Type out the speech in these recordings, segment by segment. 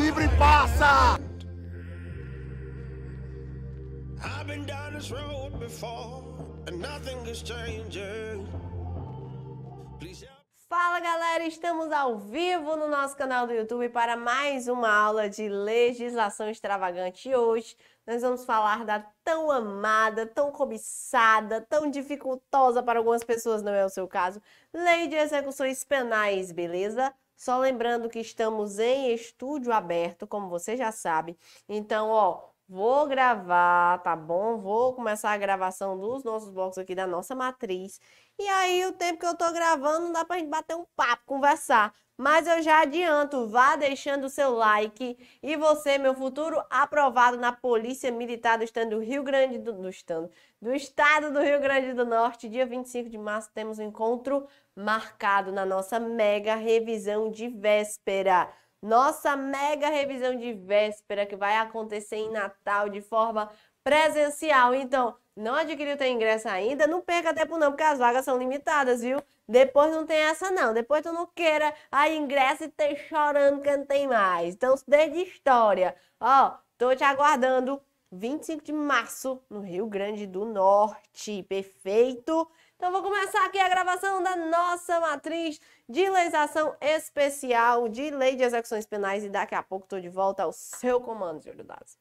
livre e passa! I've been down this road before and nothing is changing. Please Fala galera, estamos ao vivo no nosso canal do YouTube para mais uma aula de legislação extravagante. E hoje nós vamos falar da tão amada, tão cobiçada, tão dificultosa para algumas pessoas, não é o seu caso, Lei de Execuções Penais, beleza? Só lembrando que estamos em estúdio aberto, como você já sabe. Então, ó, Vou gravar, tá bom? Vou começar a gravação dos nossos blocos aqui da nossa matriz. E aí, o tempo que eu tô gravando, não dá pra gente bater um papo, conversar. Mas eu já adianto, vá deixando o seu like. E você, meu futuro aprovado na Polícia Militar do Estado do Rio Grande do, do Estado, do Estado do Rio Grande do Norte. Dia 25 de março temos um encontro marcado na nossa mega revisão de véspera nossa mega revisão de véspera que vai acontecer em Natal de forma presencial. Então, não adquiriu teu ingresso ainda, não perca tempo não, porque as vagas são limitadas, viu? Depois não tem essa não. Depois tu não queira a ingresso e ter chorando que não tem mais. Então, desde história. Ó, tô te aguardando 25 de março no Rio Grande do Norte. Perfeito? Então vou começar aqui a gravação da nossa matriz de legislação especial de lei de execuções penais e daqui a pouco estou de volta ao seu comando, Júlio Dados.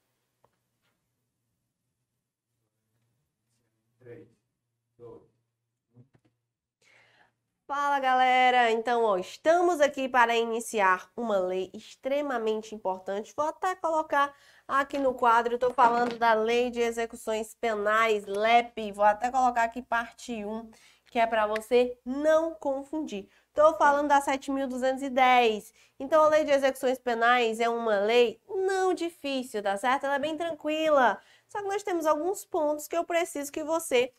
Fala galera! Então, ó, estamos aqui para iniciar uma lei extremamente importante. Vou até colocar aqui no quadro, estou falando da Lei de Execuções Penais, LEP. Vou até colocar aqui parte 1, que é para você não confundir. Estou falando da 7.210. Então, a Lei de Execuções Penais é uma lei não difícil, tá certo? Ela é bem tranquila. Só que nós temos alguns pontos que eu preciso que você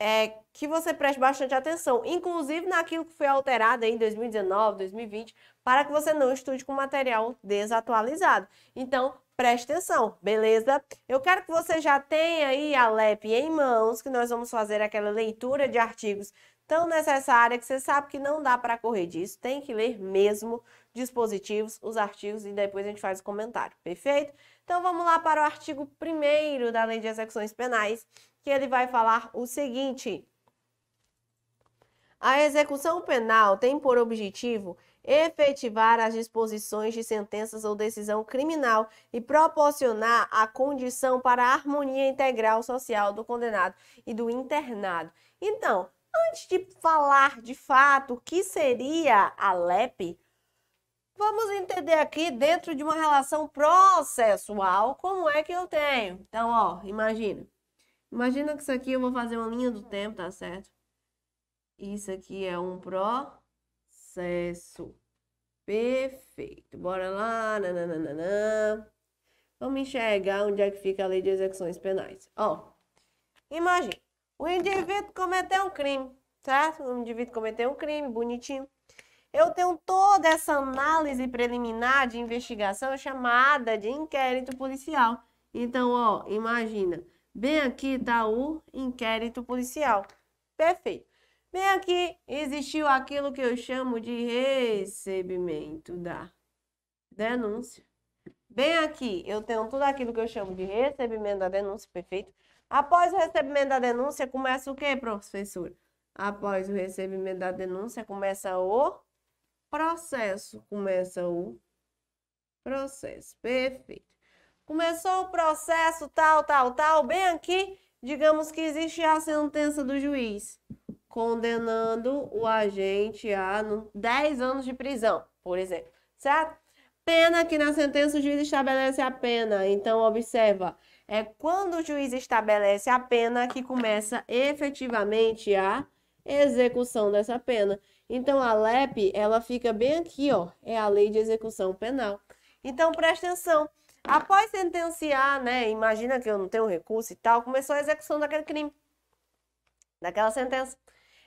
é, que você preste bastante atenção, inclusive naquilo que foi alterado em 2019, 2020, para que você não estude com material desatualizado. Então, preste atenção, beleza? Eu quero que você já tenha aí a LEP em mãos, que nós vamos fazer aquela leitura de artigos tão necessária que você sabe que não dá para correr disso, tem que ler mesmo dispositivos, os artigos e depois a gente faz o comentário, perfeito? Então vamos lá para o artigo 1 da Lei de Execuções Penais, que ele vai falar o seguinte: a execução penal tem por objetivo efetivar as disposições de sentenças ou decisão criminal e proporcionar a condição para a harmonia integral social do condenado e do internado. Então, antes de falar de fato o que seria a LEP, vamos entender aqui dentro de uma relação processual como é que eu tenho. Então, ó, imagina. Imagina que isso aqui eu vou fazer uma linha do tempo, tá certo? Isso aqui é um processo. Perfeito. Bora lá. Nananana. Vamos enxergar onde é que fica a lei de execuções penais. Ó, imagina. O indivíduo cometeu um crime, certo? O indivíduo cometeu um crime, bonitinho. Eu tenho toda essa análise preliminar de investigação chamada de inquérito policial. Então, ó, imagina. Bem aqui está o inquérito policial. Perfeito. Bem aqui existiu aquilo que eu chamo de recebimento da denúncia. Bem aqui eu tenho tudo aquilo que eu chamo de recebimento da denúncia, perfeito? Após o recebimento da denúncia, começa o que, professora? Após o recebimento da denúncia, começa o processo. Começa o processo. Perfeito começou o processo tal, tal, tal, bem aqui, digamos que existe a sentença do juiz condenando o agente a 10 anos de prisão, por exemplo, certo? Pena que na sentença o juiz estabelece a pena. Então, observa, é quando o juiz estabelece a pena que começa efetivamente a execução dessa pena. Então, a LEP, ela fica bem aqui, ó, é a lei de execução penal. Então, presta atenção, Após sentenciar, né? Imagina que eu não tenho recurso e tal, começou a execução daquele crime, daquela sentença.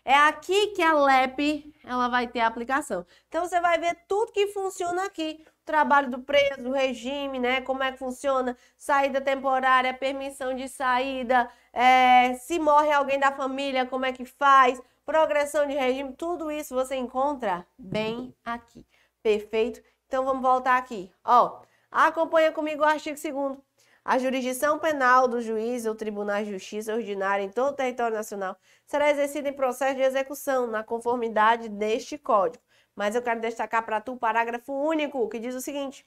É aqui que a LEP ela vai ter a aplicação. Então você vai ver tudo que funciona aqui. O trabalho do preso, o regime, né? Como é que funciona, saída temporária, permissão de saída, é, se morre alguém da família, como é que faz, progressão de regime, tudo isso você encontra bem aqui. Perfeito? Então vamos voltar aqui. Ó, Acompanha comigo o artigo 2 a jurisdição penal do juiz ou tribunal de justiça ordinária em todo o território nacional será exercida em processo de execução, na conformidade deste Código. Mas eu quero destacar para tu o parágrafo único, que diz o seguinte: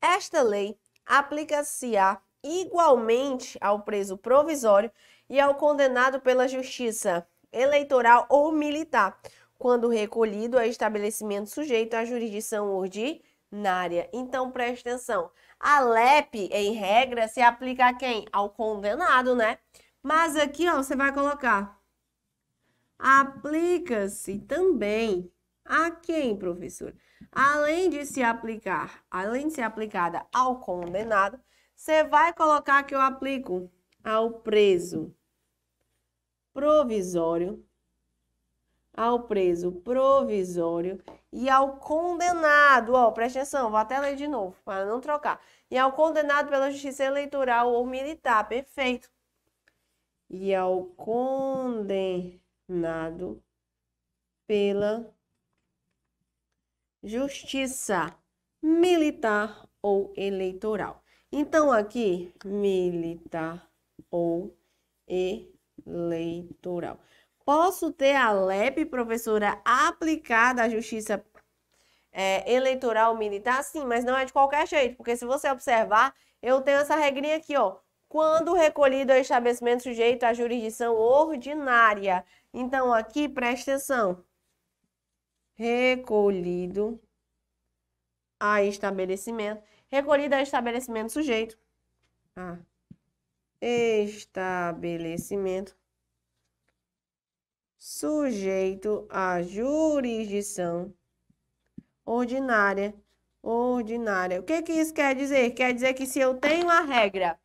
Esta lei aplica-se-á igualmente ao preso provisório e ao condenado pela justiça eleitoral ou militar quando recolhido a estabelecimento sujeito à jurisdição ordinária. Então, preste atenção. A LEP, em regra, se aplica a quem? Ao condenado, né? Mas aqui, ó, você vai colocar. Aplica-se também a quem, professor? Além de se aplicar, além de ser aplicada ao condenado, você vai colocar que eu aplico ao preso provisório ao preso provisório e ao condenado, ó, preste atenção, vou até ler de novo, para não trocar, e ao condenado pela justiça eleitoral ou militar, perfeito. E ao condenado pela justiça militar ou eleitoral. Então, aqui, militar ou eleitoral. Posso ter a LEP, professora, aplicada à Justiça é, Eleitoral Militar? Sim, mas não é de qualquer jeito, porque se você observar, eu tenho essa regrinha aqui, ó. Quando recolhido a estabelecimento sujeito à jurisdição ordinária. Então, aqui, preste atenção. Recolhido a estabelecimento. Recolhido a estabelecimento sujeito. Ah. Estabelecimento sujeito à jurisdição ordinária. Ordinária. O que, que isso quer dizer? Quer dizer que se eu tenho a regra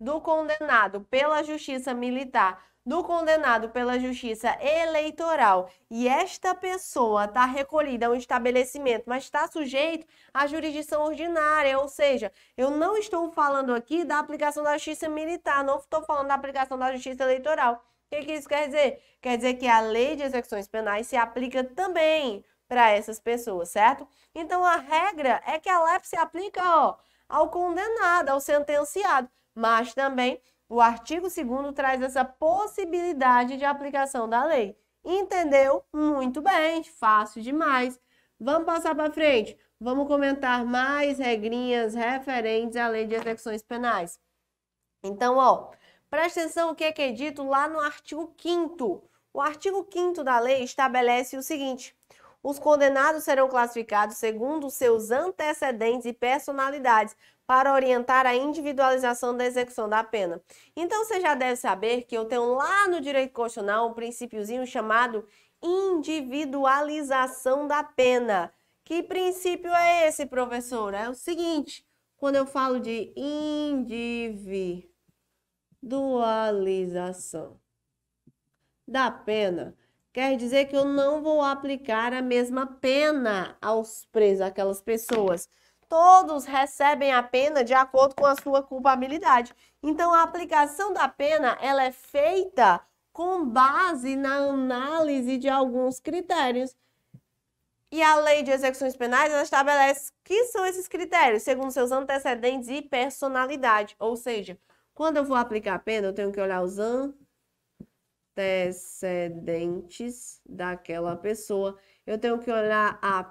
do condenado pela justiça militar, do condenado pela justiça eleitoral, e esta pessoa está recolhida a um estabelecimento, mas está sujeito à jurisdição ordinária, ou seja, eu não estou falando aqui da aplicação da justiça militar, não estou falando da aplicação da justiça eleitoral. O que, que isso quer dizer? Quer dizer que a lei de execuções penais se aplica também para essas pessoas, certo? Então a regra é que a LEP se aplica ó, ao condenado, ao sentenciado, mas também o artigo 2 traz essa possibilidade de aplicação da lei. Entendeu? Muito bem, fácil demais. Vamos passar para frente. Vamos comentar mais regrinhas referentes à lei de execuções penais. Então, ó, Presta atenção o que é, que é dito lá no artigo 5 O artigo 5 da lei estabelece o seguinte: os condenados serão classificados segundo seus antecedentes e personalidades para orientar a individualização da execução da pena. Então você já deve saber que eu tenho lá no direito constitucional um princípiozinho chamado individualização da pena. Que princípio é esse, professor? É o seguinte, quando eu falo de indivíduo dualização. Da pena quer dizer que eu não vou aplicar a mesma pena aos presos, aquelas pessoas. Todos recebem a pena de acordo com a sua culpabilidade. Então a aplicação da pena, ela é feita com base na análise de alguns critérios. E a lei de execuções penais ela estabelece que são esses critérios, segundo seus antecedentes e personalidade, ou seja, quando eu vou aplicar a pena, eu tenho que olhar os antecedentes daquela pessoa. Eu tenho que olhar a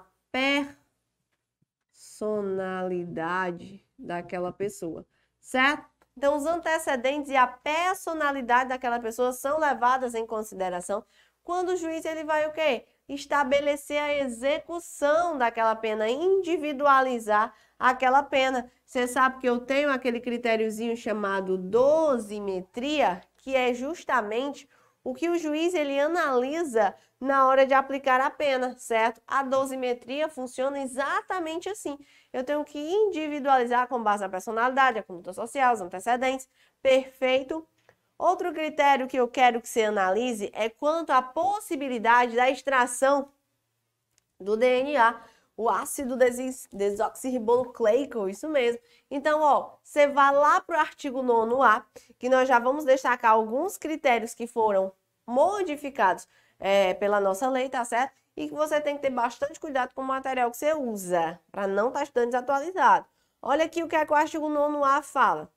personalidade daquela pessoa, certo? Então, os antecedentes e a personalidade daquela pessoa são levadas em consideração quando o juiz ele vai o quê? Estabelecer a execução daquela pena, individualizar aquela pena. Você sabe que eu tenho aquele critériozinho chamado dosimetria, que é justamente o que o juiz ele analisa na hora de aplicar a pena, certo? A dosimetria funciona exatamente assim. Eu tenho que individualizar com base na personalidade, a conduta social, os antecedentes. Perfeito. Outro critério que eu quero que você analise é quanto à possibilidade da extração do DNA o ácido desoxirribonucleico, isso mesmo. Então, ó, você vai lá para o artigo 9A, que nós já vamos destacar alguns critérios que foram modificados é, pela nossa lei, tá certo? E que você tem que ter bastante cuidado com o material que você usa, para não estar tá estudando desatualizado. Olha aqui o que, é que o artigo 9A fala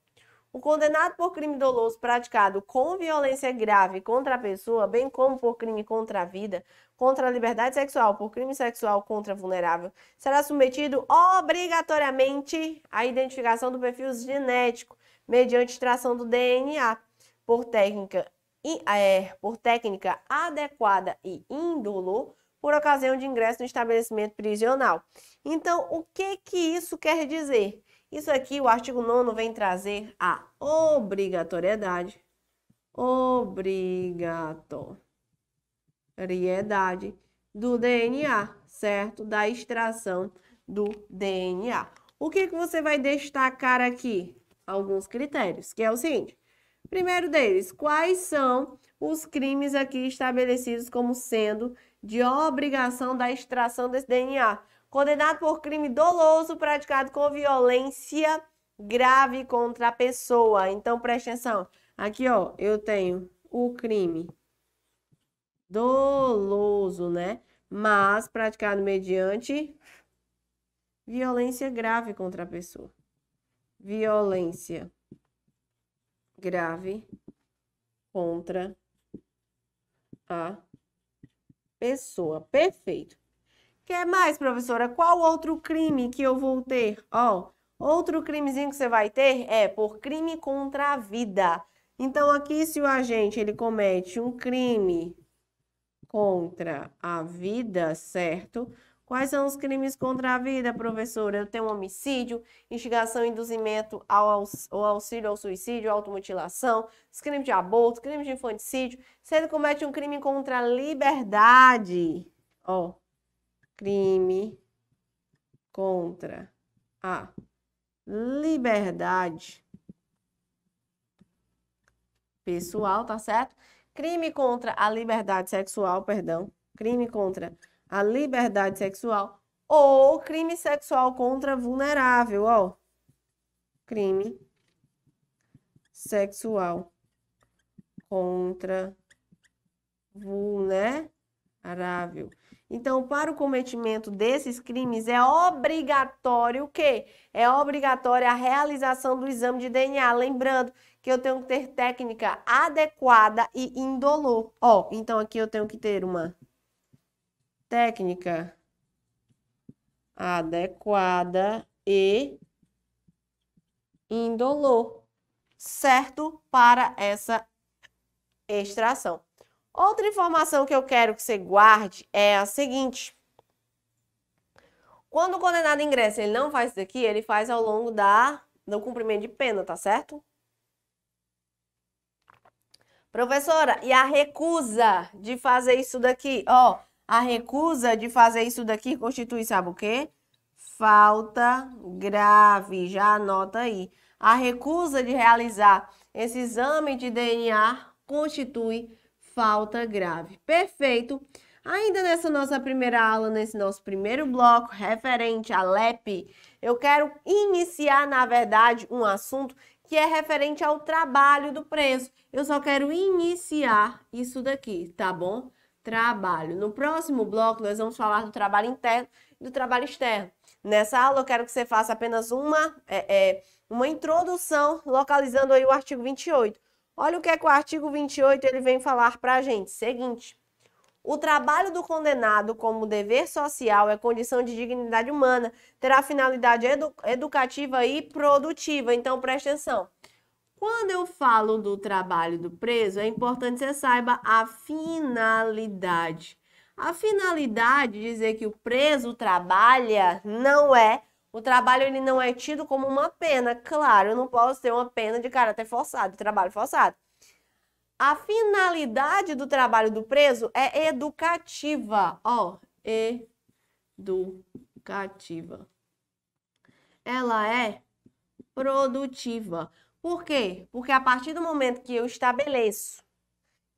o condenado por crime doloso praticado com violência grave contra a pessoa, bem como por crime contra a vida, contra a liberdade sexual, por crime sexual contra vulnerável, será submetido obrigatoriamente à identificação do perfil genético mediante extração do DNA por técnica, é, por técnica adequada e indolor por ocasião de ingresso no estabelecimento prisional. Então, o que que isso quer dizer? Isso aqui, o artigo 9 vem trazer a obrigatoriedade, obrigatoriedade do DNA, certo? Da extração do DNA. O que, que você vai destacar aqui? Alguns critérios, que é o seguinte. Primeiro deles, quais são os crimes aqui estabelecidos como sendo de obrigação da extração desse DNA? condenado por crime doloso praticado com violência grave contra a pessoa. Então, preste atenção. Aqui, ó, eu tenho o crime doloso, né? Mas praticado mediante violência grave contra a pessoa. Violência grave contra a pessoa. Perfeito. Quer é mais, professora? Qual outro crime que eu vou ter? Ó, oh, outro crimezinho que você vai ter é por crime contra a vida. Então, aqui, se o agente ele comete um crime contra a vida, certo? Quais são os crimes contra a vida, professora? Eu tenho homicídio, instigação, induzimento ao auxílio ao suicídio, automutilação, crime de aborto, crime de infanticídio. Se ele comete um crime contra a liberdade, ó, crime contra a liberdade pessoal, tá certo? Crime contra a liberdade sexual, perdão, crime contra a liberdade sexual ou crime sexual contra vulnerável, ó. Crime sexual contra vulnerável. Então, para o cometimento desses crimes, é obrigatório o quê? É obrigatória a realização do exame de DNA. Lembrando que eu tenho que ter técnica adequada e indolor. Ó, então aqui eu tenho que ter uma técnica adequada e indolor, certo? Para essa extração. Outra informação que eu quero que você guarde é a seguinte. Quando o condenado ingressa, ele não faz isso daqui, ele faz ao longo da, do cumprimento de pena, tá certo? Professora, e a recusa de fazer isso daqui? Ó, a recusa de fazer isso daqui constitui, sabe o quê? Falta grave, já anota aí. A recusa de realizar esse exame de DNA constitui falta grave. Perfeito. Ainda nessa nossa primeira aula, nesse nosso primeiro bloco referente à LEP, eu quero iniciar, na verdade, um assunto que é referente ao trabalho do preso. Eu só quero iniciar isso daqui, tá bom? Trabalho. No próximo bloco, nós vamos falar do trabalho interno e do trabalho externo. Nessa aula, eu quero que você faça apenas uma, é, é, uma introdução, localizando aí o artigo 28. Olha o que, é que o artigo 28 ele vem falar para a gente. Seguinte, o trabalho do condenado como dever social é condição de dignidade humana, terá finalidade edu educativa e produtiva. Então, preste atenção. Quando eu falo do trabalho do preso, é importante você saiba a finalidade. A finalidade de dizer que o preso trabalha não é o trabalho ele não é tido como uma pena. Claro, eu não posso ter uma pena de caráter forçado, de trabalho forçado. A finalidade do trabalho do preso é educativa. Ó, educativa. Ela é produtiva. Por quê? Porque a partir do momento que eu estabeleço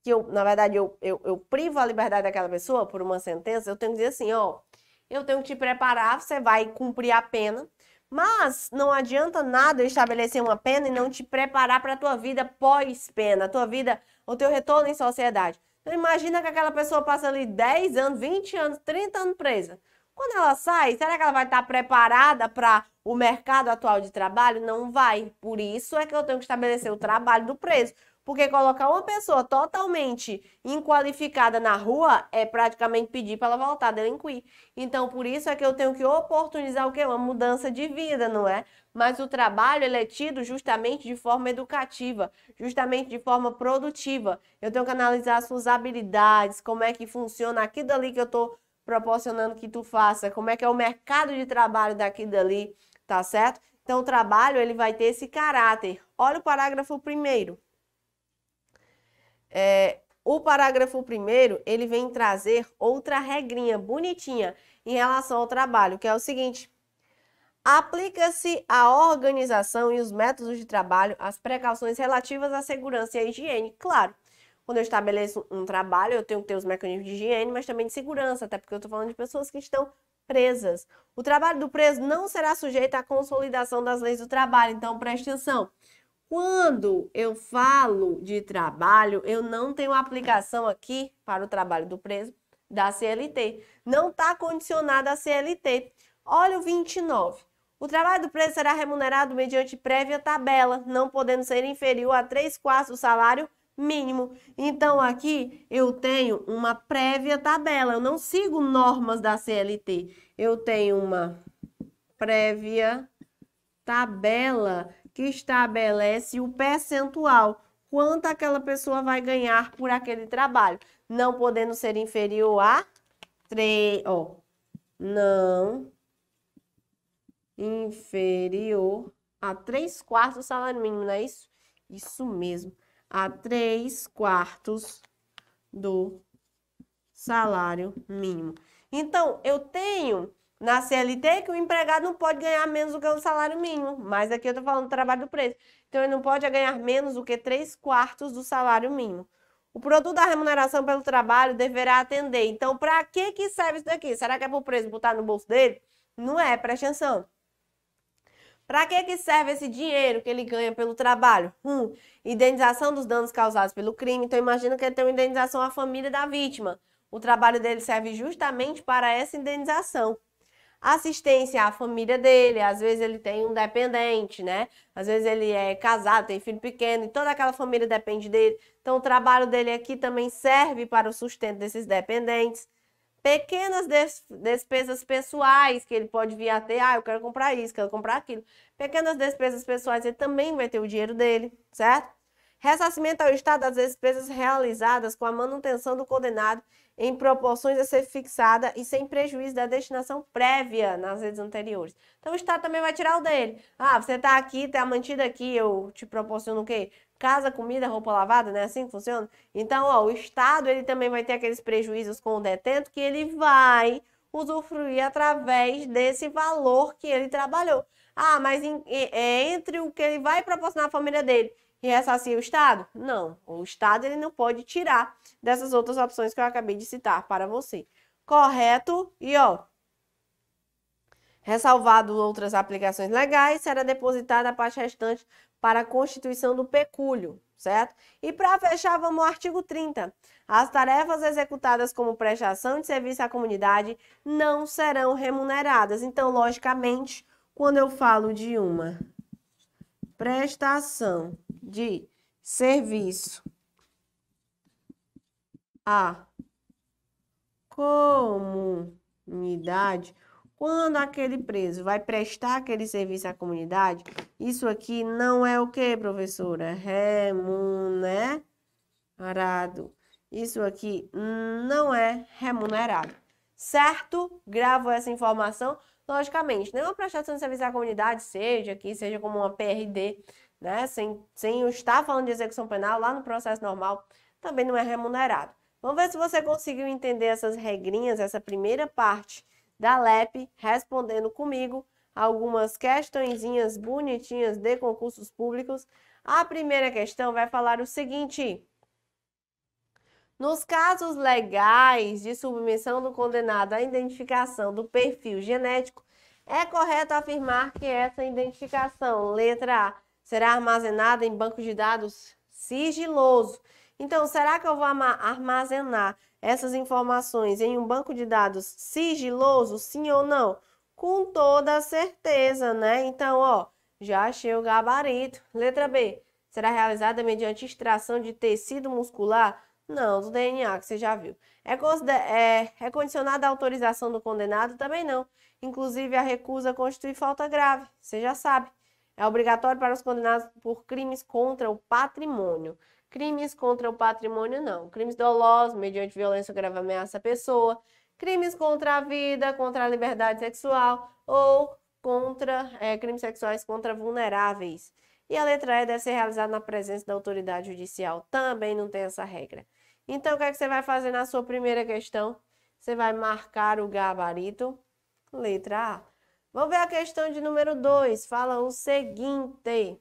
que eu, na verdade, eu, eu, eu privo a liberdade daquela pessoa por uma sentença, eu tenho que dizer assim, ó, eu tenho que te preparar, você vai cumprir a pena. Mas não adianta nada estabelecer uma pena e não te preparar para a tua vida pós-pena, a tua vida, o teu retorno em sociedade. Então imagina que aquela pessoa passa ali 10 anos, 20 anos, 30 anos presa. Quando ela sai, será que ela vai estar preparada para o mercado atual de trabalho? Não vai. Por isso é que eu tenho que estabelecer o trabalho do preso. Porque colocar uma pessoa totalmente inqualificada na rua é praticamente pedir para ela voltar a delinquir. Então, por isso é que eu tenho que oportunizar o quê? Uma mudança de vida, não é? Mas o trabalho ele é tido justamente de forma educativa, justamente de forma produtiva. Eu tenho que analisar suas habilidades, como é que funciona aquilo ali que eu estou proporcionando que tu faça, como é que é o mercado de trabalho daqui dali, tá certo? Então, o trabalho ele vai ter esse caráter. Olha o parágrafo primeiro. É, o parágrafo primeiro, ele vem trazer outra regrinha bonitinha em relação ao trabalho, que é o seguinte. Aplica-se à organização e os métodos de trabalho as precauções relativas à segurança e à higiene. Claro, quando eu estabeleço um trabalho, eu tenho que ter os mecanismos de higiene, mas também de segurança, até porque eu estou falando de pessoas que estão presas. O trabalho do preso não será sujeito à consolidação das leis do trabalho, então preste atenção. Quando eu falo de trabalho, eu não tenho aplicação aqui para o trabalho do preso da CLT. Não está condicionada à CLT. Olha o 29. O trabalho do preso será remunerado mediante prévia tabela, não podendo ser inferior a 3 quartos do salário mínimo. Então, aqui eu tenho uma prévia tabela. Eu não sigo normas da CLT. Eu tenho uma prévia tabela que estabelece o percentual, quanto aquela pessoa vai ganhar por aquele trabalho, não podendo ser inferior a 3, ó, não inferior a 3 quartos do salário mínimo, não é isso? Isso mesmo, a 3 quartos do salário mínimo. Então, eu tenho na CLT é que o empregado não pode ganhar menos do que o salário mínimo. Mas aqui eu estou falando do trabalho do preço. Então ele não pode ganhar menos do que 3 quartos do salário mínimo. O produto da remuneração pelo trabalho deverá atender. Então, para que, que serve isso daqui? Será que é para o preço botar no bolso dele? Não é, preste atenção. Para que, que serve esse dinheiro que ele ganha pelo trabalho? Hum, indenização dos danos causados pelo crime. Então, imagina que ele tem uma indenização à família da vítima. O trabalho dele serve justamente para essa indenização assistência à família dele, às vezes ele tem um dependente, né? Às vezes ele é casado, tem filho pequeno e toda aquela família depende dele. Então o trabalho dele aqui também serve para o sustento desses dependentes. Pequenas des despesas pessoais que ele pode vir a ter, ah, eu quero comprar isso, quero comprar aquilo. Pequenas despesas pessoais, ele também vai ter o dinheiro dele, certo? Ressarcimento ao Estado das despesas realizadas com a manutenção do condenado em proporções a ser fixada e sem prejuízo da destinação prévia nas redes anteriores. Então o Estado também vai tirar o dele. Ah, você está aqui, está mantido aqui, eu te proporciono o quê? Casa, comida, roupa lavada, né? Assim que funciona. Então, ó, o Estado ele também vai ter aqueles prejuízos com o detento que ele vai usufruir através desse valor que ele trabalhou. Ah, mas em, é, é entre o que ele vai proporcionar à família dele e ressarcir o Estado? Não, o Estado ele não pode tirar dessas outras opções que eu acabei de citar para você. Correto? E ó, ressalvado outras aplicações legais, será depositada a parte restante para a constituição do pecúlio, certo? E para fechar, vamos ao artigo 30. As tarefas executadas como prestação de serviço à comunidade não serão remuneradas. Então, logicamente, quando eu falo de uma prestação de serviço à comunidade, quando aquele preso vai prestar aquele serviço à comunidade, isso aqui não é o que, professora? Remunerado. Isso aqui não é remunerado. Certo? Gravo essa informação logicamente, nenhuma né? prestação de serviço à comunidade, seja aqui, seja como uma PRD, né, sem, sem estar falando de execução penal, lá no processo normal, também não é remunerado. Vamos ver se você conseguiu entender essas regrinhas, essa primeira parte da LEP, respondendo comigo algumas questõezinhas bonitinhas de concursos públicos. A primeira questão vai falar o seguinte: nos casos legais de submissão do condenado à identificação do perfil genético, é correto afirmar que essa identificação, letra A, será armazenada em banco de dados sigiloso. Então, será que eu vou armazenar essas informações em um banco de dados sigiloso, sim ou não? Com toda certeza, né? Então, ó, já achei o gabarito. Letra B, será realizada mediante extração de tecido muscular não, do DNA, que você já viu. É, é, é condicionada a autorização do condenado? Também não. Inclusive, a recusa constitui falta grave, você já sabe. É obrigatório para os condenados por crimes contra o patrimônio. Crimes contra o patrimônio, não. Crimes dolosos, mediante violência ou grave ameaça à pessoa. Crimes contra a vida, contra a liberdade sexual ou contra é, crimes sexuais contra vulneráveis. E a letra E deve ser realizada na presença da autoridade judicial. Também não tem essa regra. Então, o que, é que você vai fazer na sua primeira questão? Você vai marcar o gabarito, letra A. Vamos ver a questão de número 2. Fala o seguinte.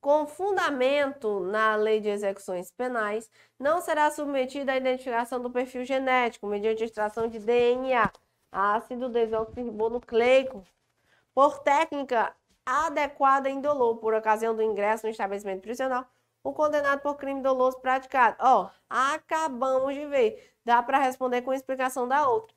Com fundamento na lei de execuções penais, não será submetida à identificação do perfil genético mediante extração de DNA, ácido desoxirribonucleico, por técnica adequada indolor, por ocasião do ingresso no estabelecimento prisional o condenado por crime doloso praticado. Ó, acabamos de ver. Dá para responder com a explicação da outra.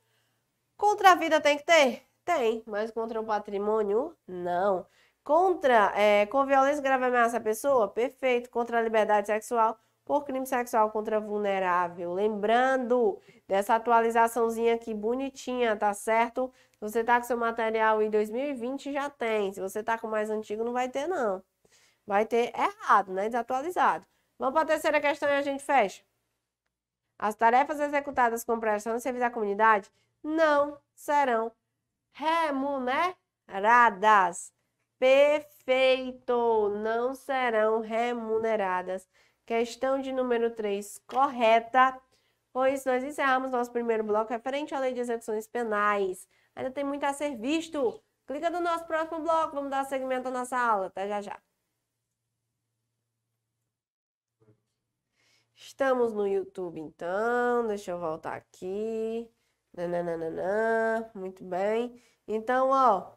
Contra a vida tem que ter? Tem, mas contra o patrimônio, não. Contra, é, com violência grave ameaça a pessoa? Perfeito. Contra a liberdade sexual? Por crime sexual contra vulnerável. Lembrando dessa atualizaçãozinha aqui bonitinha, tá certo? Se você tá com seu material em 2020, já tem. Se você tá com mais antigo, não vai ter, não. Vai ter errado, né? Desatualizado. Vamos para a terceira questão e a gente fecha. As tarefas executadas com prestação de serviço à comunidade não serão remuneradas. Perfeito! Não serão remuneradas. Questão de número 3, correta. Com isso, nós encerramos nosso primeiro bloco referente à Lei de Execuções Penais. Ainda tem muito a ser visto. Clica no nosso próximo bloco, vamos dar segmento à nossa aula. Até já já. Estamos no YouTube, então. Deixa eu voltar aqui. Nananana. Muito bem. Então, ó.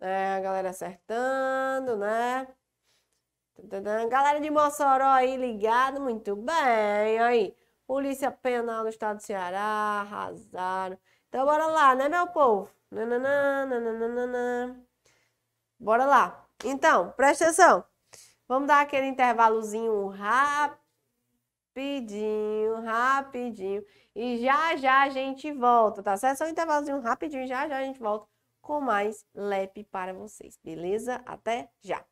É, a galera acertando, né? Galera de Mossoró aí ligado, muito bem. Aí, Polícia Penal do Estado do Ceará, arrasaram. Então, bora lá, né, meu povo? Nananã, nananana. Bora lá. Então, presta atenção. Vamos dar aquele intervalozinho rápido rapidinho, rapidinho. E já já a gente volta, tá certo? Só um intervalozinho rapidinho, já já a gente volta com mais LEP para vocês, beleza? Até já!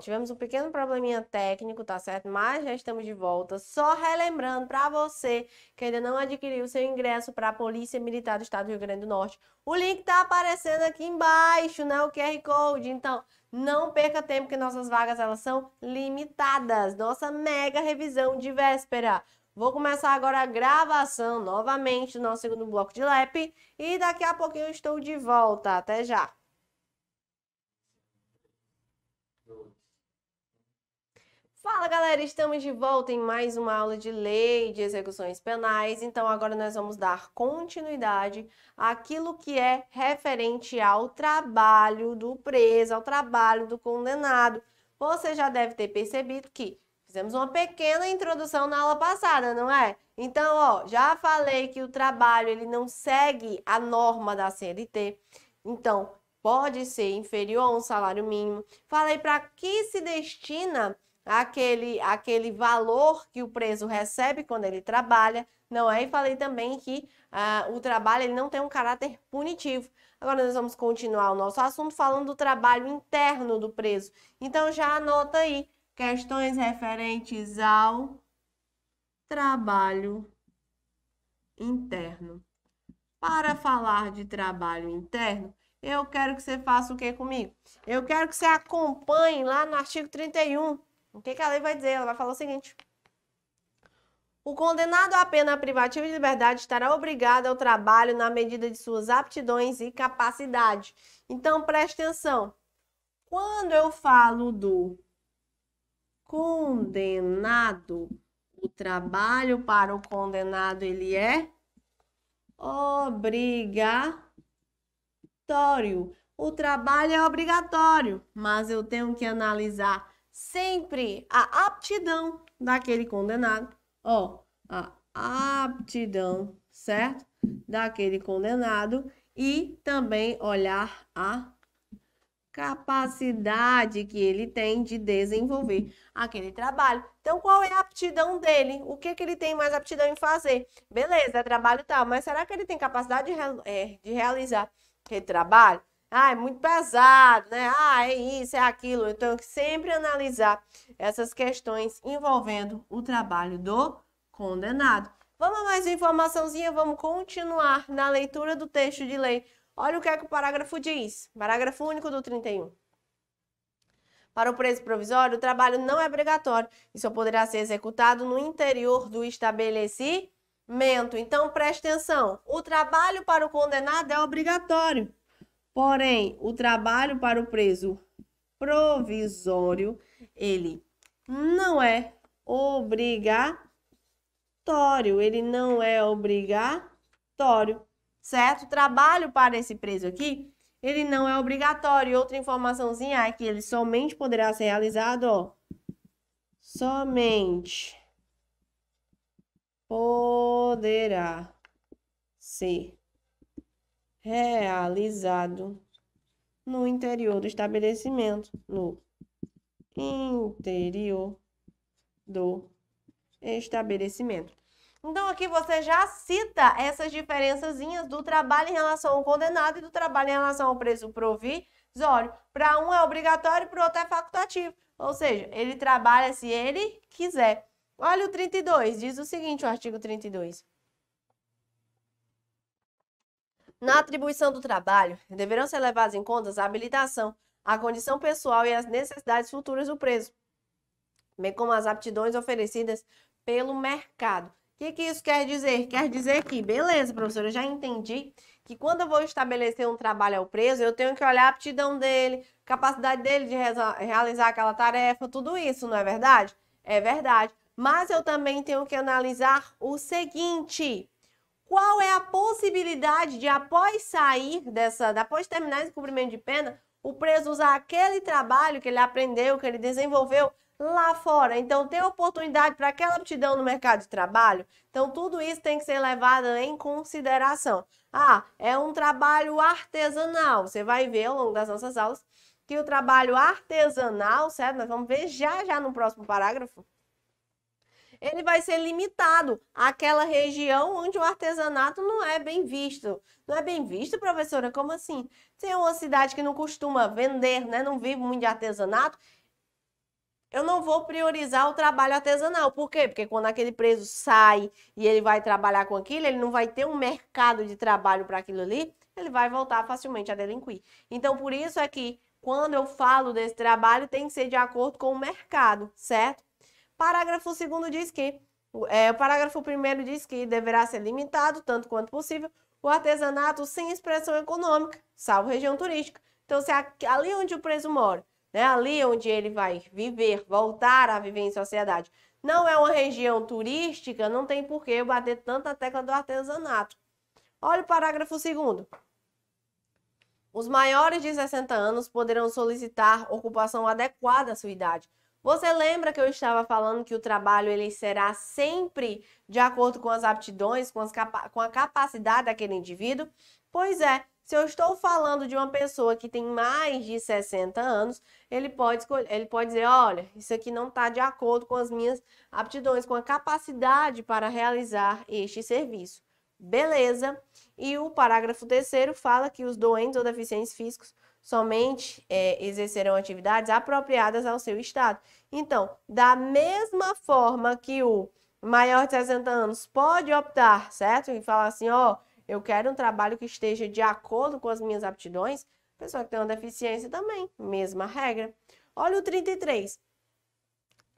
tivemos um pequeno probleminha técnico, tá certo? Mas já estamos de volta. Só relembrando para você que ainda não adquiriu seu ingresso para a Polícia Militar do Estado do Rio Grande do Norte, o link tá aparecendo aqui embaixo, né? O QR Code. Então, não perca tempo que nossas vagas elas são limitadas. Nossa mega revisão de véspera. Vou começar agora a gravação novamente do nosso segundo bloco de LEP e daqui a pouquinho eu estou de volta. Até já. Fala galera, estamos de volta em mais uma aula de lei de execuções penais. Então agora nós vamos dar continuidade àquilo que é referente ao trabalho do preso, ao trabalho do condenado. Você já deve ter percebido que fizemos uma pequena introdução na aula passada, não é? Então, ó, já falei que o trabalho ele não segue a norma da CLT. Então, pode ser inferior a um salário mínimo. Falei para que se destina aquele, aquele valor que o preso recebe quando ele trabalha. Não é? E falei também que uh, o trabalho ele não tem um caráter punitivo. Agora nós vamos continuar o nosso assunto falando do trabalho interno do preso. Então já anota aí questões referentes ao trabalho interno. Para falar de trabalho interno, eu quero que você faça o que comigo? Eu quero que você acompanhe lá no artigo 31 o que, que a lei vai dizer? Ela vai falar o seguinte: o condenado à pena privativa de liberdade estará obrigado ao trabalho na medida de suas aptidões e capacidade. Então preste atenção. Quando eu falo do condenado, o trabalho para o condenado ele é obrigatório. O trabalho é obrigatório, mas eu tenho que analisar sempre a aptidão daquele condenado, ó, a aptidão, certo? Daquele condenado e também olhar a capacidade que ele tem de desenvolver aquele trabalho. Então, qual é a aptidão dele? O que, que ele tem mais aptidão em fazer? Beleza, é trabalho tal, mas será que ele tem capacidade de, é, de realizar aquele trabalho? ah, é muito pesado, né? Ah, é isso, é aquilo. Então, eu tenho que sempre analisar essas questões envolvendo o trabalho do condenado. Vamos a mais uma informaçãozinha, vamos continuar na leitura do texto de lei. Olha o que é que o parágrafo diz. Parágrafo único do 31. Para o preso provisório, o trabalho não é obrigatório e só poderá ser executado no interior do estabelecimento. Então, preste atenção: o trabalho para o condenado é obrigatório. Porém, o trabalho para o preso provisório, ele não é obrigatório, ele não é obrigatório, certo? O trabalho para esse preso aqui, ele não é obrigatório. Outra informaçãozinha é que ele somente poderá ser realizado, ó, somente poderá ser realizado no interior do estabelecimento, no interior do estabelecimento. Então aqui você já cita essas diferençazinhas do trabalho em relação ao condenado e do trabalho em relação ao preso provisório. Para um é obrigatório, para o outro é facultativo. Ou seja, ele trabalha se ele quiser. Olha o 32, diz o seguinte, o artigo 32. Na atribuição do trabalho, deverão ser levadas em conta a habilitação, a condição pessoal e as necessidades futuras do preso, bem como as aptidões oferecidas pelo mercado. O que, que isso quer dizer? Quer dizer que, beleza, professora, eu já entendi que quando eu vou estabelecer um trabalho ao preso, eu tenho que olhar a aptidão dele, capacidade dele de realizar aquela tarefa, tudo isso, não é verdade? É verdade. Mas eu também tenho que analisar o seguinte: qual é a possibilidade de, após sair dessa, após terminar esse cumprimento de pena, o preso usar aquele trabalho que ele aprendeu, que ele desenvolveu lá fora. Então, ter oportunidade para aquela aptidão no mercado de trabalho. Então, tudo isso tem que ser levado em consideração. Ah, é um trabalho artesanal. Você vai ver ao longo das nossas aulas que o trabalho artesanal, certo? Nós vamos ver já já no próximo parágrafo ele vai ser limitado àquela região onde o artesanato não é bem visto. Não é bem visto, professora? Como assim? Tem uma cidade que não costuma vender, né? Não vive muito de artesanato. Eu não vou priorizar o trabalho artesanal. Por quê? Porque quando aquele preso sai e ele vai trabalhar com aquilo, ele não vai ter um mercado de trabalho para aquilo ali, ele vai voltar facilmente a delinquir. Então, por isso é que quando eu falo desse trabalho, tem que ser de acordo com o mercado, certo? Parágrafo 2 diz que é, o parágrafo 1 diz que deverá ser limitado, tanto quanto possível, o artesanato sem expressão econômica, salvo região turística. Então, se aqui, ali onde o preso mora, né, ali onde ele vai viver, voltar a viver em sociedade, não é uma região turística, não tem por que eu bater tanta tecla do artesanato. Olha o parágrafo 2. Os maiores de 60 anos poderão solicitar ocupação adequada à sua idade, você lembra que eu estava falando que o trabalho ele será sempre de acordo com as aptidões, com, as com a capacidade daquele indivíduo? Pois é, se eu estou falando de uma pessoa que tem mais de 60 anos, ele pode, ele pode dizer: olha, isso aqui não está de acordo com as minhas aptidões, com a capacidade para realizar este serviço. Beleza? E o parágrafo terceiro fala que os doentes ou deficientes físicos somente é, exercerão atividades apropriadas ao seu estado. Então, da mesma forma que o maior de 60 anos pode optar, certo? E falar assim, ó, eu quero um trabalho que esteja de acordo com as minhas aptidões, pessoa que tem uma deficiência também, mesma regra. Olha o 33.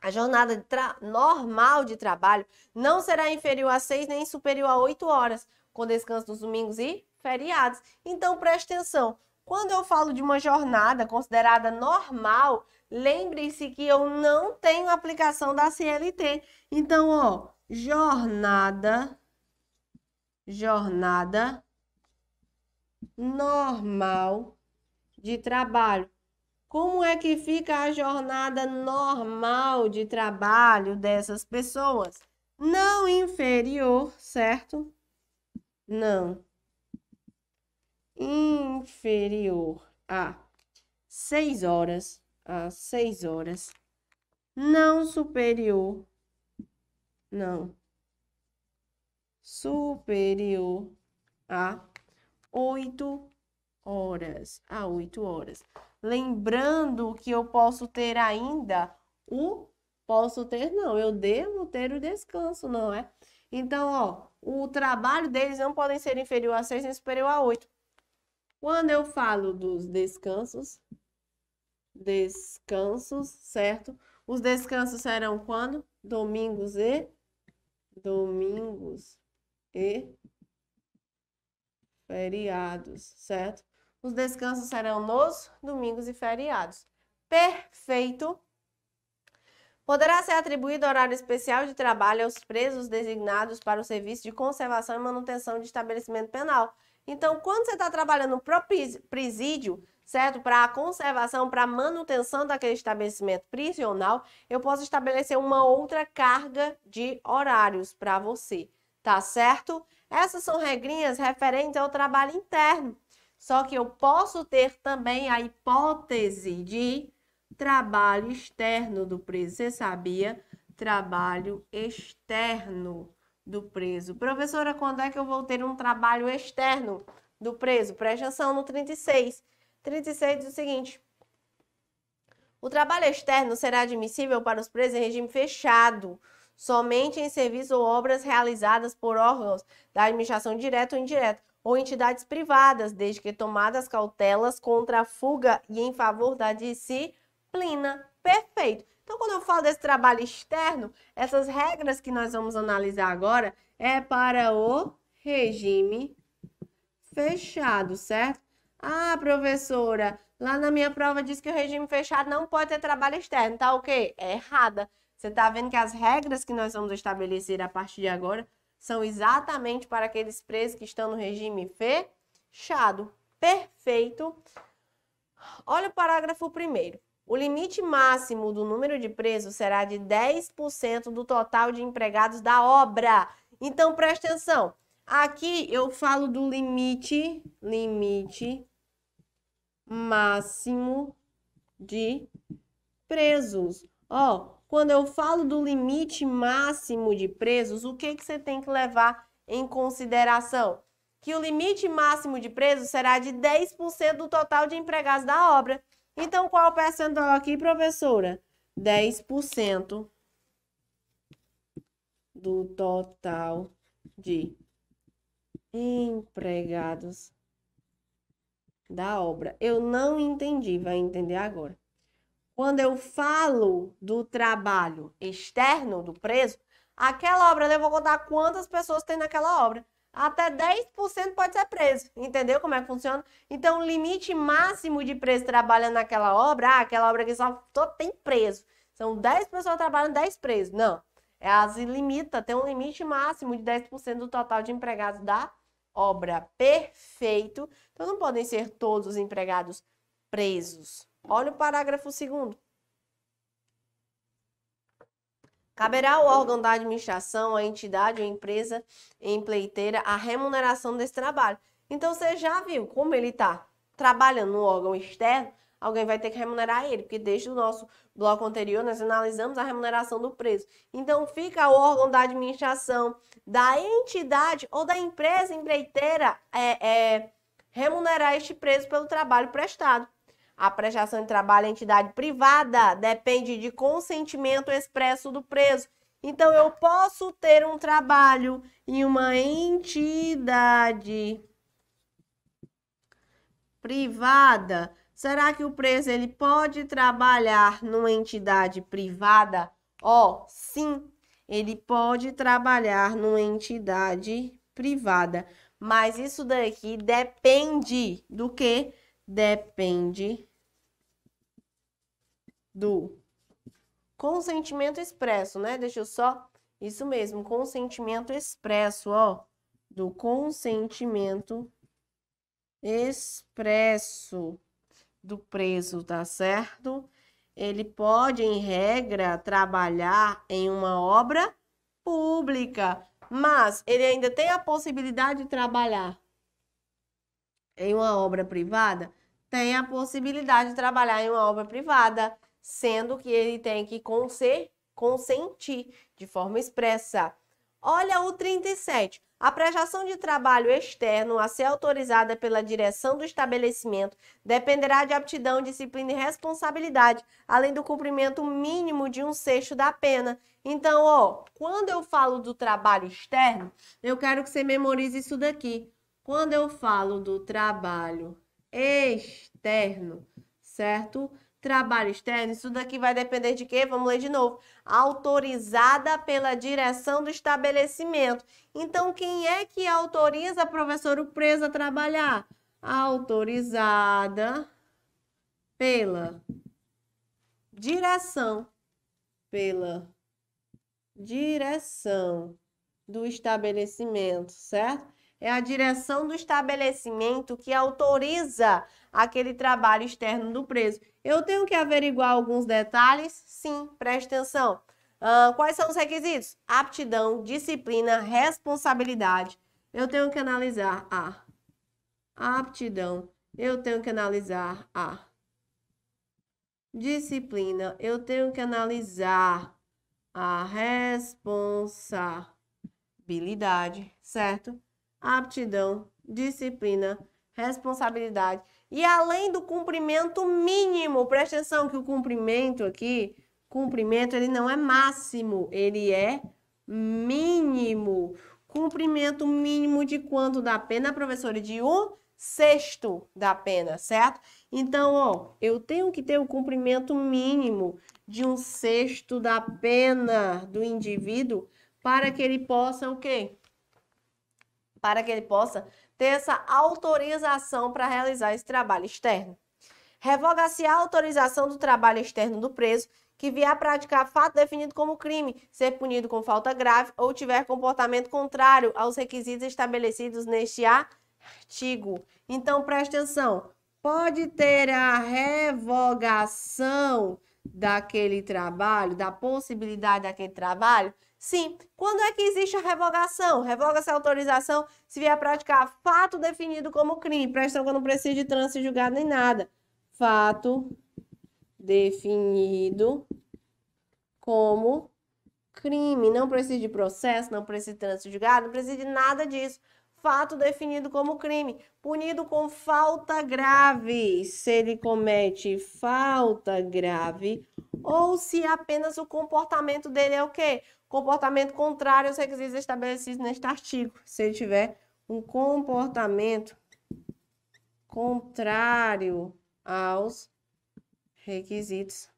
A jornada de normal de trabalho não será inferior a 6 nem superior a 8 horas, com descanso nos domingos e feriados. Então preste atenção, quando eu falo de uma jornada considerada normal, lembre-se que eu não tenho aplicação da CLT. Então, ó, jornada, jornada normal de trabalho. Como é que fica a jornada normal de trabalho dessas pessoas? Não inferior, certo? Não inferior a 6 horas, a 6 horas, não superior, não, superior a 8 horas, a 8 horas. Lembrando que eu posso ter ainda o, posso ter, não, eu devo ter o descanso, não é? Então, ó, o trabalho deles não podem ser inferior a 6 nem superior a 8. Quando eu falo dos descansos, descansos, certo? Os descansos serão quando? Domingos e domingos e feriados, certo? Os descansos serão nos domingos e feriados. Perfeito. Poderá ser atribuído horário especial de trabalho aos presos designados para o serviço de conservação e manutenção de estabelecimento penal, então, quando você está trabalhando para o presídio, certo? Para a conservação, para a manutenção daquele estabelecimento prisional, eu posso estabelecer uma outra carga de horários para você, tá certo? Essas são regrinhas referentes ao trabalho interno. Só que eu posso ter também a hipótese de trabalho externo do preso. Você sabia? Trabalho externo do preso. Professora, quando é que eu vou ter um trabalho externo do preso? Preste atenção no 36. 36 diz o seguinte: o trabalho externo será admissível para os presos em regime fechado, somente em serviço ou obras realizadas por órgãos da administração direta ou indireta, ou entidades privadas, desde que tomadas cautelas contra a fuga e em favor da disciplina. Perfeito. Então, quando eu falo desse trabalho externo, essas regras que nós vamos analisar agora é para o regime fechado, certo? Ah, professora, lá na minha prova diz que o regime fechado não pode ter trabalho externo, tá ok? É errada. Você tá vendo que as regras que nós vamos estabelecer a partir de agora são exatamente para aqueles presos que estão no regime fechado. Perfeito. Olha o parágrafo primeiro. O limite máximo do número de presos será de 10% do total de empregados da obra. Então preste atenção. Aqui eu falo do limite, limite máximo de presos. Ó, quando eu falo do limite máximo de presos, o que que você tem que levar em consideração? Que o limite máximo de presos será de 10% do total de empregados da obra. Então, qual o percentual aqui, professora? 10% do total de empregados da obra. Eu não entendi, vai entender agora. Quando eu falo do trabalho externo do preso, aquela obra eu vou contar quantas pessoas tem naquela obra até 10% pode ser preso. Entendeu como é que funciona? Então, o limite máximo de preso trabalhando naquela obra, ah, aquela obra que só tem preso. São 10 pessoas trabalhando, 10 presos. Não. é as limita, tem um limite máximo de 10% do total de empregados da obra. Perfeito. Então, não podem ser todos os empregados presos. Olha o parágrafo segundo. Caberá ao órgão da administração, à entidade ou empresa empleiteira a remuneração desse trabalho. Então você já viu como ele está trabalhando no órgão externo, alguém vai ter que remunerar ele, porque desde o nosso bloco anterior nós analisamos a remuneração do preso. Então fica o órgão da administração, da entidade ou da empresa empreiteira é, é, remunerar este preso pelo trabalho prestado. A prestação de trabalho em entidade privada depende de consentimento expresso do preso. Então, eu posso ter um trabalho em uma entidade privada. Será que o preso ele pode trabalhar numa entidade privada? Ó, oh, sim, ele pode trabalhar numa entidade privada, mas isso daqui depende do que? depende do consentimento expresso, né? Deixa eu só. Isso mesmo, consentimento expresso, ó. Do consentimento expresso do preso, tá certo? Ele pode, em regra, trabalhar em uma obra pública, mas ele ainda tem a possibilidade de trabalhar em uma obra privada? tem a possibilidade de trabalhar em uma obra privada, sendo que ele tem que consentir de forma expressa. Olha o 37. A prestação de trabalho externo a ser autorizada pela direção do estabelecimento dependerá de aptidão, disciplina e responsabilidade, além do cumprimento mínimo de um sexto da pena. Então, ó, quando eu falo do trabalho externo, eu quero que você memorize isso daqui. Quando eu falo do trabalho externo, certo? Trabalho externo, isso daqui vai depender de quê? Vamos ler de novo. Autorizada pela direção do estabelecimento. Então, quem é que autoriza, professor, o preso a trabalhar? Autorizada pela direção. Pela direção do estabelecimento, certo? é a direção do estabelecimento que autoriza aquele trabalho externo do preso. Eu tenho que averiguar alguns detalhes? Sim, preste atenção. Uh, quais são os requisitos? Aptidão, disciplina, responsabilidade. Eu tenho que analisar a aptidão. Eu tenho que analisar a disciplina. Eu tenho que analisar a responsabilidade, certo? aptidão, disciplina, responsabilidade. E além do cumprimento mínimo, presta atenção que o cumprimento aqui, cumprimento ele não é máximo, ele é mínimo. Cumprimento mínimo de quanto da pena, professora? De um sexto da pena, certo? Então, ó, eu tenho que ter o um cumprimento mínimo de um sexto da pena do indivíduo para que ele possa o quê? para que ele possa ter essa autorização para realizar esse trabalho externo. Revoga-se a autorização do trabalho externo do preso que vier a praticar fato definido como crime, ser punido com falta grave ou tiver comportamento contrário aos requisitos estabelecidos neste artigo. Então preste atenção, pode ter a revogação daquele trabalho, da possibilidade daquele trabalho, Sim. Quando é que existe a revogação? Revoga-se a autorização se vier a praticar fato definido como crime. Presta que não precisa de trânsito julgado nem nada. Fato definido como crime. Não precisa de processo, não precisa de trânsito julgado, não precisa de nada disso. Fato definido como crime, punido com falta grave, se ele comete falta grave ou se apenas o comportamento dele é o quê? comportamento contrário aos requisitos estabelecidos neste artigo. Se ele tiver um comportamento contrário aos requisitos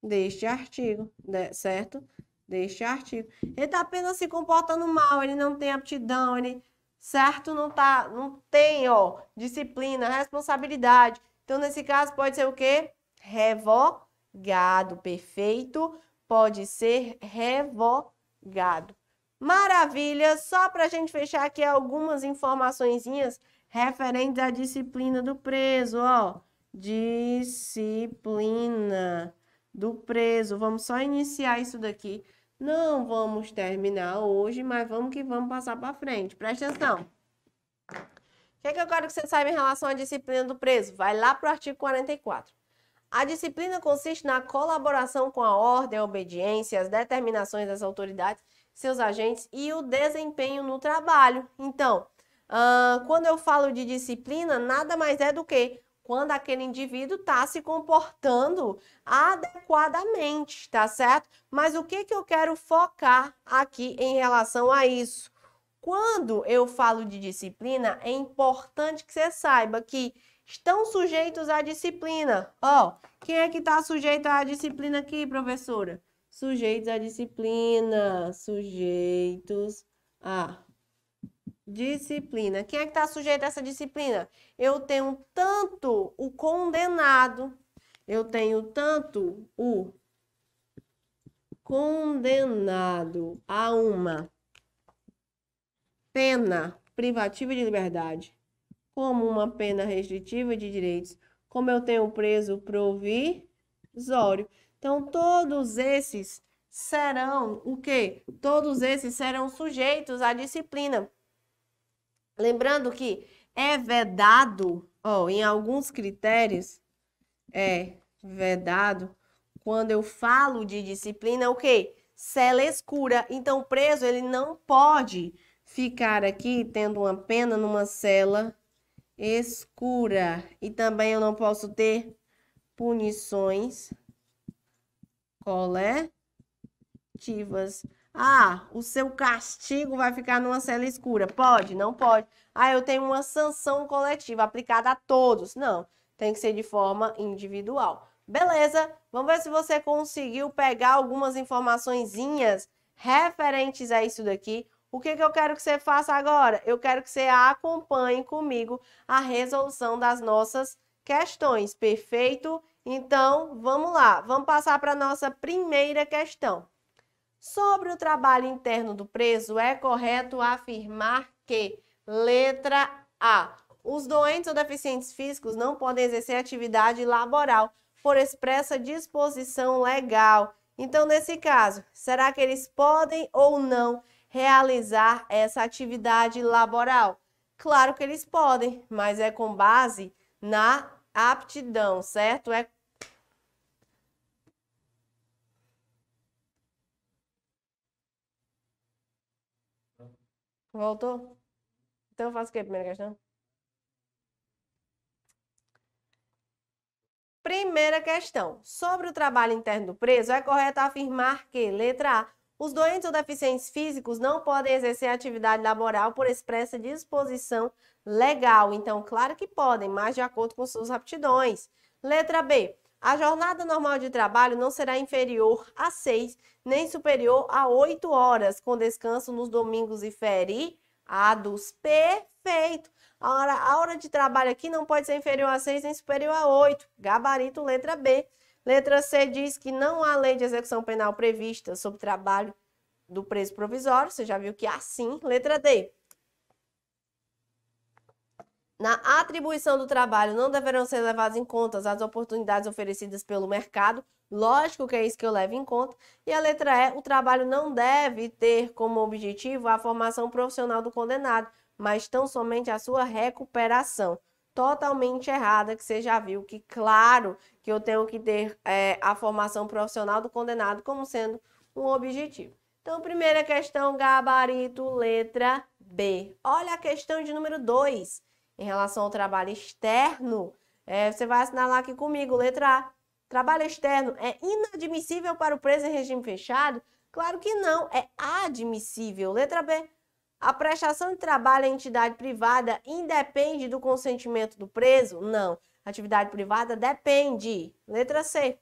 deste artigo, certo? Deste artigo. Ele está apenas se comportando mal, ele não tem aptidão, ele, certo? Não, tá, não tem, ó, disciplina, responsabilidade. Então, nesse caso, pode ser o quê? Revogado, perfeito? pode ser revogado. Maravilha! Só para a gente fechar aqui algumas informaçõezinhas referentes à disciplina do preso, ó. Disciplina do preso. Vamos só iniciar isso daqui. Não vamos terminar hoje, mas vamos que vamos passar para frente. Presta atenção. O que, é que eu quero que você saiba em relação à disciplina do preso? Vai lá para o artigo 44. A disciplina consiste na colaboração com a ordem, a obediência, as determinações das autoridades, seus agentes e o desempenho no trabalho. Então, uh, quando eu falo de disciplina, nada mais é do que quando aquele indivíduo está se comportando adequadamente, tá certo? Mas o que, que eu quero focar aqui em relação a isso? Quando eu falo de disciplina, é importante que você saiba que estão sujeitos à disciplina. Ó, oh, quem é que está sujeito à disciplina aqui, professora? Sujeitos à disciplina. Sujeitos à disciplina. Quem é que está sujeito a essa disciplina? Eu tenho tanto o condenado, eu tenho tanto o condenado a uma pena privativa de liberdade como uma pena restritiva de direitos, como eu tenho preso provisório. Então, todos esses serão o quê? Todos esses serão sujeitos à disciplina. Lembrando que é vedado, ó, em alguns critérios, é vedado, quando eu falo de disciplina, o quê? Cela escura. Então, preso, ele não pode ficar aqui tendo uma pena numa cela escura. E também eu não posso ter punições coletivas. Ah, o seu castigo vai ficar numa cela escura. Pode? Não pode. Ah, eu tenho uma sanção coletiva aplicada a todos. Não, tem que ser de forma individual. Beleza, vamos ver se você conseguiu pegar algumas informaçõezinhas referentes a isso daqui. O que, que eu quero que você faça agora? Eu quero que você acompanhe comigo a resolução das nossas questões, perfeito? Então, vamos lá, vamos passar para a nossa primeira questão. Sobre o trabalho interno do preso, é correto afirmar que, letra A, os doentes ou deficientes físicos não podem exercer atividade laboral por expressa disposição legal. Então, nesse caso, será que eles podem ou não realizar essa atividade laboral? Claro que eles podem, mas é com base na aptidão, certo? É Voltou? Então eu faço o que, primeira questão? Primeira questão. Sobre o trabalho interno do preso, é correto afirmar que, letra A, os doentes ou deficientes físicos não podem exercer atividade laboral por expressa disposição legal. Então, claro que podem, mas de acordo com suas aptidões. Letra B. A jornada normal de trabalho não será inferior a seis nem superior a oito horas, com descanso nos domingos e feriados. Perfeito! A hora, a hora de trabalho aqui não pode ser inferior a seis nem superior a oito. Gabarito, letra B. Letra C diz que não há lei de execução penal prevista sobre trabalho do preso provisório. Você já viu que é assim. Letra D. Na atribuição do trabalho, não deverão ser levadas em conta as oportunidades oferecidas pelo mercado. Lógico que é isso que eu levo em conta. E a letra E, o trabalho não deve ter como objetivo a formação profissional do condenado, mas tão somente a sua recuperação totalmente errada que você já viu, que claro que eu tenho que ter é, a formação profissional do condenado como sendo um objetivo. Então, primeira questão, gabarito, letra B. Olha a questão de número 2, em relação ao trabalho externo. É, você vai assinalar aqui comigo, letra A. Trabalho externo é inadmissível para o preso em regime fechado? Claro que não, é admissível. Letra B. A prestação de trabalho à entidade privada independe do consentimento do preso? Não. Atividade privada depende. Letra C.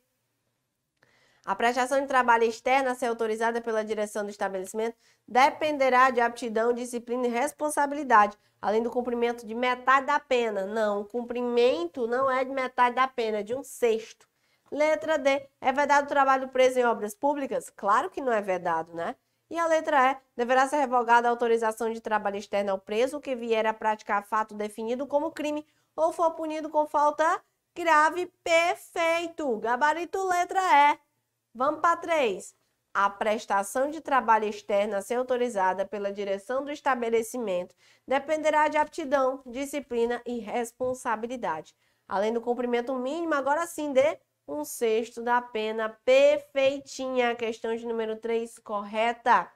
A prestação de trabalho externa se ser autorizada pela direção do estabelecimento dependerá de aptidão, disciplina e responsabilidade, além do cumprimento de metade da pena. Não, o cumprimento não é de metade da pena, é de um sexto. Letra D. É vedado o trabalho preso em obras públicas? Claro que não é vedado, né? E a letra E, deverá ser revogada a autorização de trabalho externo ao preso que vier a praticar fato definido como crime ou for punido com falta grave. Perfeito! Gabarito letra E. Vamos para 3. A prestação de trabalho externo a ser autorizada pela direção do estabelecimento dependerá de aptidão, disciplina e responsabilidade. Além do cumprimento mínimo, agora sim, de um sexto da pena perfeitinha. Questão de número 3, correta.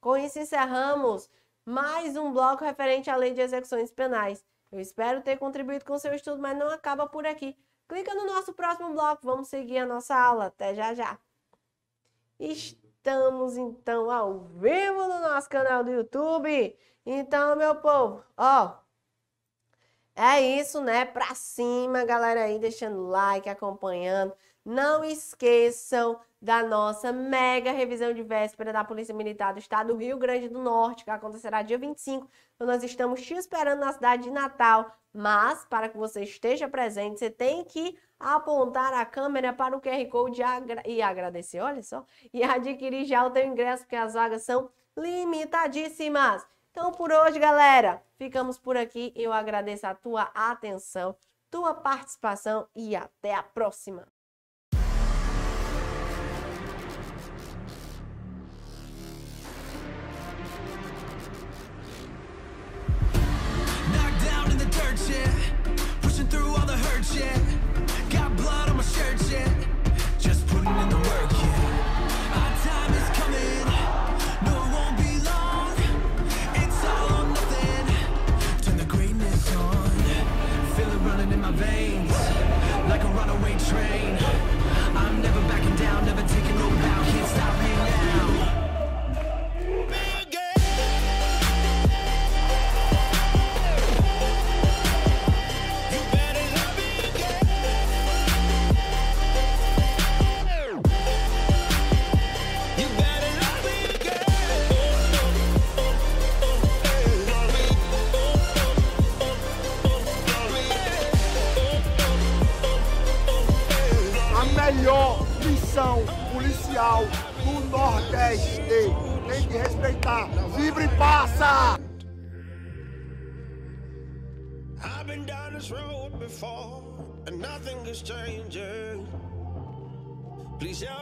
Com isso encerramos mais um bloco referente à lei de execuções penais. Eu espero ter contribuído com seu estudo, mas não acaba por aqui. Clica no nosso próximo bloco, vamos seguir a nossa aula. Até já já. Estamos então ao vivo no nosso canal do YouTube. Então, meu povo, ó, é isso, né? Pra cima, galera aí, deixando like, acompanhando. Não esqueçam da nossa mega revisão de véspera da Polícia Militar do Estado do Rio Grande do Norte, que acontecerá dia 25. Então nós estamos te esperando na cidade de Natal, mas para que você esteja presente, você tem que apontar a câmera para o QR Code agra e agradecer, olha só, e adquirir já o teu ingresso, porque as vagas são limitadíssimas. Então, por hoje, galera, ficamos por aqui. Eu agradeço a tua atenção, tua participação e até a próxima. Yeah. veins Like a runaway train Tem que respeitar. Vibra e passa! I've been down this road before, and nothing is changing. Please help.